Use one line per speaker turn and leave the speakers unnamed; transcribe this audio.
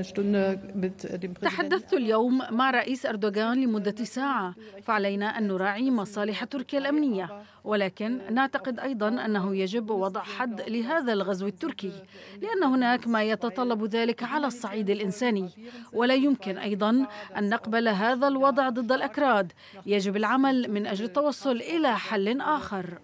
Äh,
تحدثت اليوم مع رئيس أردوغان لمدة ساعة فعلينا أن نراعي مصالح تركيا الأمنية ولكن نعتقد أيضا أنه يجب وضع حد لهذا الغزو التركي لأن هناك ما يتطلب ذلك على الصعيد الإنساني ولا يمكن أيضا أن نقبل هذا الوضع ضد الأكراد يجب العمل من أجل التوصل إلى حل آخر